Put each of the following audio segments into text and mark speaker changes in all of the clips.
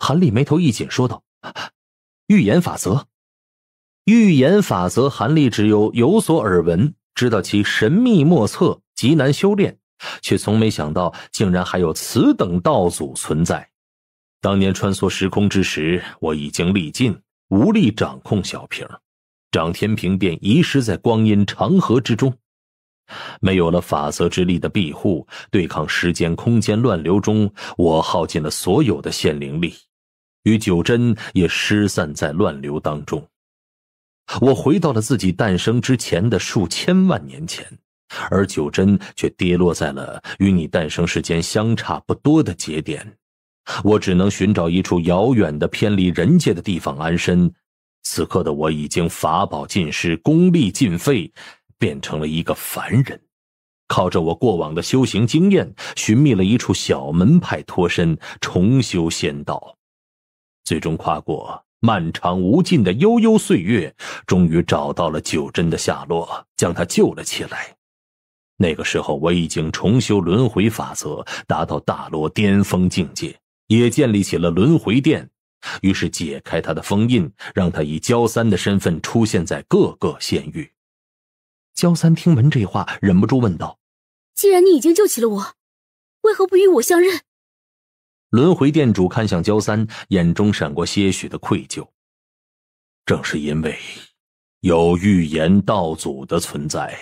Speaker 1: 韩立眉头一紧，说道：“预言法则，预言法则，韩立只有有所耳闻，知道其神秘莫测，极难修炼，却从没想到竟然还有此等道祖存在。当年穿梭时空之时，我已经力尽，无力掌控小瓶，张天平便遗失在光阴长河之中。”没有了法则之力的庇护，对抗时间空间乱流中，我耗尽了所有的限灵力，与九真也失散在乱流当中。我回到了自己诞生之前的数千万年前，而九真却跌落在了与你诞生时间相差不多的节点。我只能寻找一处遥远的、偏离人界的地方安身。此刻的我已经法宝尽失，功力尽废。变成了一个凡人，靠着我过往的修行经验，寻觅了一处小门派脱身，重修仙道。最终跨过漫长无尽的悠悠岁月，终于找到了九真的下落，将他救了起来。那个时候，我已经重修轮回法则，达到大罗巅峰境界，也建立起了轮回殿。于是解开他的封印，让他以焦三的身份出现在各个仙域。焦三听闻这话，忍不住问道：“既然你已经救起了我，为何不与我相认？”轮回店主看向焦三，眼中闪过些许的愧疚。正是因为有预言道祖的存在，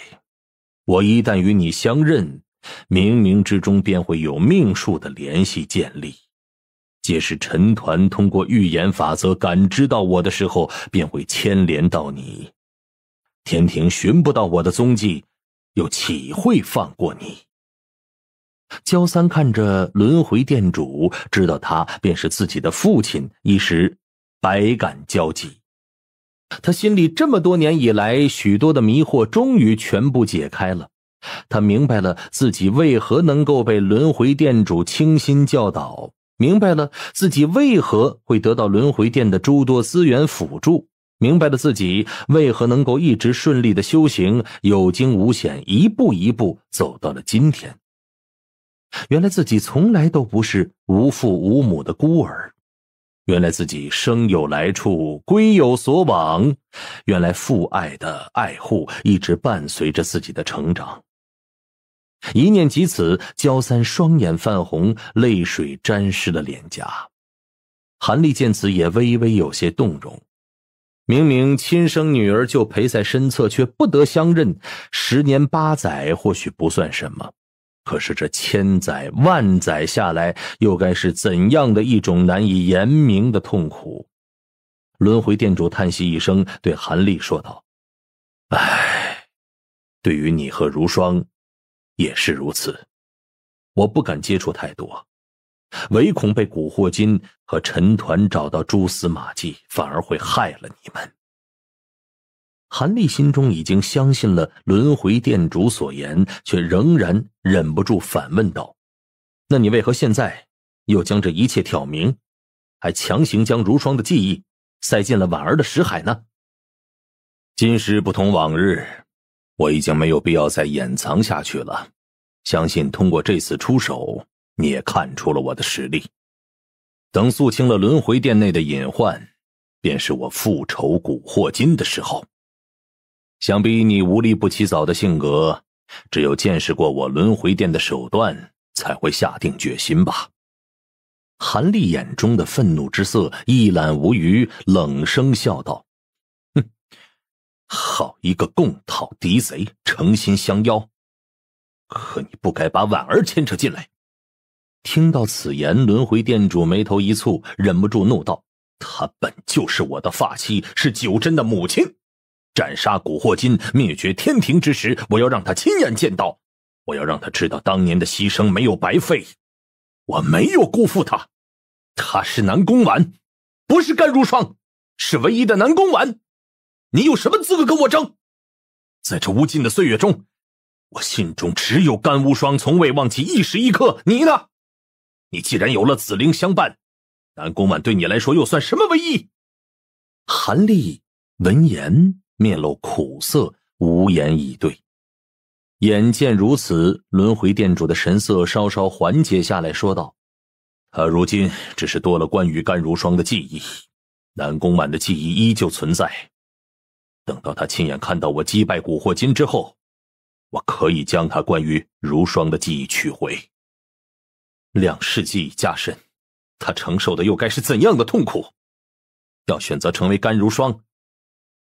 Speaker 1: 我一旦与你相认，冥冥之中便会有命数的联系建立。届时，陈团通过预言法则感知到我的时候，便会牵连到你。天庭寻不到我的踪迹，又岂会放过你？焦三看着轮回店主，知道他便是自己的父亲，一时百感交集。他心里这么多年以来许多的迷惑，终于全部解开了。他明白了自己为何能够被轮回店主倾心教导，明白了自己为何会得到轮回殿的诸多资源辅助。明白了自己为何能够一直顺利的修行，有惊无险，一步一步走到了今天。原来自己从来都不是无父无母的孤儿，原来自己生有来处，归有所往，原来父爱的爱护一直伴随着自己的成长。一念及此，焦三双眼泛红，泪水沾湿了脸颊。韩立见此，也微微有些动容。明明亲生女儿就陪在身侧，却不得相认。十年八载或许不算什么，可是这千载万载下来，又该是怎样的一种难以言明的痛苦？轮回店主叹息一声，对韩立说道：“哎，对于你和如霜也是如此，我不敢接触太多。”唯恐被古惑金和陈团找到蛛丝马迹，反而会害了你们。韩立心中已经相信了轮回殿主所言，却仍然忍不住反问道：“那你为何现在又将这一切挑明，还强行将如霜的记忆塞进了婉儿的识海呢？”今时不同往日，我已经没有必要再掩藏下去了。相信通过这次出手。你也看出了我的实力，等肃清了轮回殿内的隐患，便是我复仇古惑金的时候。想必你无利不起早的性格，只有见识过我轮回殿的手段，才会下定决心吧。韩立眼中的愤怒之色一览无余，冷声笑道：“哼，好一个共讨敌贼，诚心相邀。可你不该把婉儿牵扯进来。”听到此言，轮回店主眉头一蹙，忍不住怒道：“她本就是我的发妻，是九真的母亲。斩杀古惑金，灭绝天庭之时，我要让她亲眼见到，我要让她知道，当年的牺牲没有白费。我没有辜负她，她是南宫婉，不是甘如霜，是唯一的南宫婉。你有什么资格跟我争？在这无尽的岁月中，我心中只有甘无双，从未忘记一时一刻。你呢？”你既然有了紫菱相伴，南宫婉对你来说又算什么唯一？韩立闻言面露苦涩，无言以对。眼见如此，轮回店主的神色稍稍缓解下来说道：“他如今只是多了关于甘如霜的记忆，南宫婉的记忆依旧存在。等到他亲眼看到我击败古惑金之后，我可以将他关于如霜的记忆取回。”两世纪加深，他承受的又该是怎样的痛苦？要选择成为甘如霜，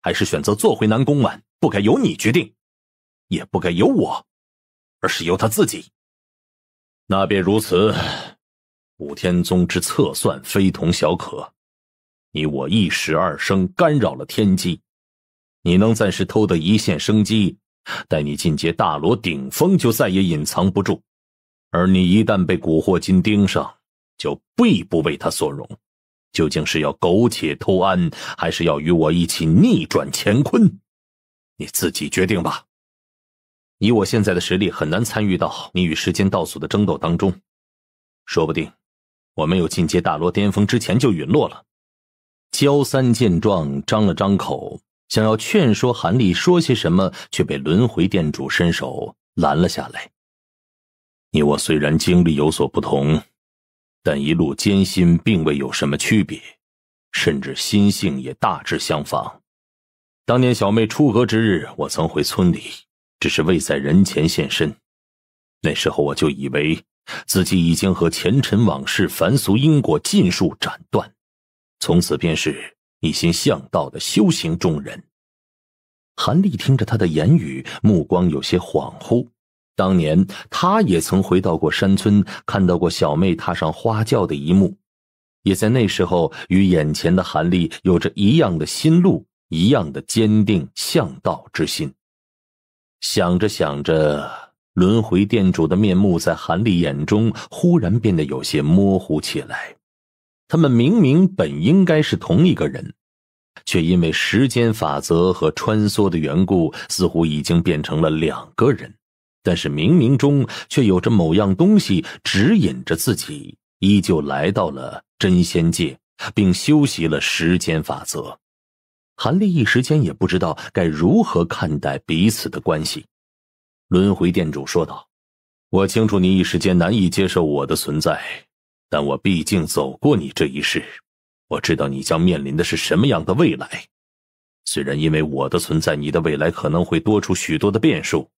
Speaker 1: 还是选择做回南宫婉，不该由你决定，也不该由我，而是由他自己。那便如此。五天宗之测算非同小可，你我一时二生，干扰了天机。你能暂时偷得一线生机，待你进阶大罗顶峰，就再也隐藏不住。而你一旦被古惑金盯上，就必不为他所容。究竟是要苟且偷安，还是要与我一起逆转乾坤？你自己决定吧。以我现在的实力，很难参与到你与时间道祖的争斗当中。说不定，我没有进阶大罗巅峰之前就陨落了。焦三见状，张了张口，想要劝说韩立说些什么，却被轮回殿主伸手拦了下来。你我虽然经历有所不同，但一路艰辛并未有什么区别，甚至心性也大致相仿。当年小妹出阁之日，我曾回村里，只是未在人前现身。那时候我就以为自己已经和前尘往事、凡俗因果尽数斩断，从此便是一心向道的修行中人。韩立听着他的言语，目光有些恍惚。当年他也曾回到过山村，看到过小妹踏上花轿的一幕，也在那时候与眼前的韩立有着一样的心路，一样的坚定向道之心。想着想着，轮回店主的面目在韩立眼中忽然变得有些模糊起来。他们明明本应该是同一个人，却因为时间法则和穿梭的缘故，似乎已经变成了两个人。但是冥冥中却有着某样东西指引着自己，依旧来到了真仙界，并修习了时间法则。韩立一时间也不知道该如何看待彼此的关系。轮回店主说道：“我清楚你一时间难以接受我的存在，但我毕竟走过你这一世，我知道你将面临的是什么样的未来。虽然因为我的存在，你的未来可能会多出许多的变数，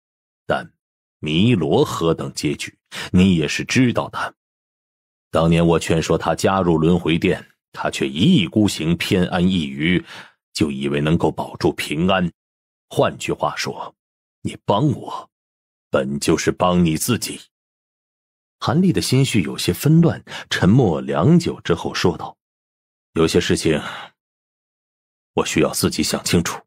Speaker 1: 但……”弥罗何等结局，你也是知道的。当年我劝说他加入轮回殿，他却一意孤行，偏安一隅，就以为能够保住平安。换句话说，你帮我，本就是帮你自己。韩立的心绪有些纷乱，沉默良久之后说道：“有些事情，我需要自己想清楚。”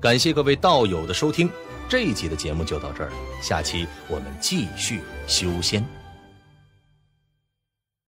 Speaker 1: 感谢各位道友的收听。这一集的节目就到这儿，下期我们继续修仙。